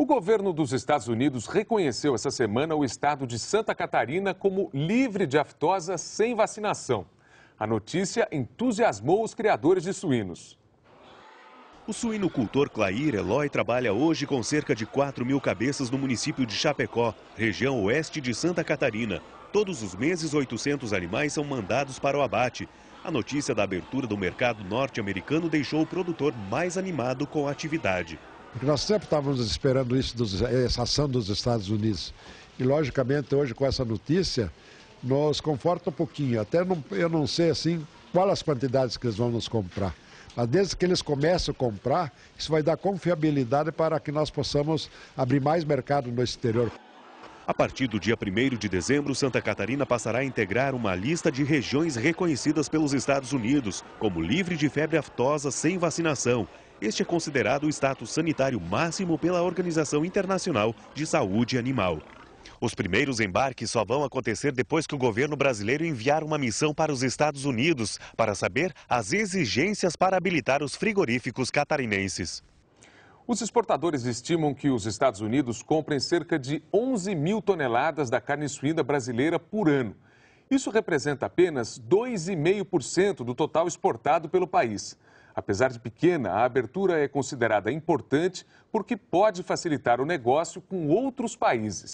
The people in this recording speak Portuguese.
O governo dos Estados Unidos reconheceu essa semana o estado de Santa Catarina como livre de aftosa sem vacinação. A notícia entusiasmou os criadores de suínos. O suinocultor Clair Eloy trabalha hoje com cerca de 4 mil cabeças no município de Chapecó, região oeste de Santa Catarina. Todos os meses, 800 animais são mandados para o abate. A notícia da abertura do mercado norte-americano deixou o produtor mais animado com a atividade. Porque nós sempre estávamos esperando isso, dos, essa ação dos Estados Unidos. E, logicamente, hoje com essa notícia, nos conforta um pouquinho. Até não, eu não sei, assim, quais as quantidades que eles vão nos comprar. Mas desde que eles comecem a comprar, isso vai dar confiabilidade para que nós possamos abrir mais mercado no exterior. A partir do dia 1 de dezembro, Santa Catarina passará a integrar uma lista de regiões reconhecidas pelos Estados Unidos como livre de febre aftosa sem vacinação este é considerado o status sanitário máximo pela Organização Internacional de Saúde Animal. Os primeiros embarques só vão acontecer depois que o governo brasileiro enviar uma missão para os Estados Unidos para saber as exigências para habilitar os frigoríficos catarinenses. Os exportadores estimam que os Estados Unidos comprem cerca de 11 mil toneladas da carne suína brasileira por ano. Isso representa apenas 2,5% do total exportado pelo país. Apesar de pequena, a abertura é considerada importante porque pode facilitar o negócio com outros países.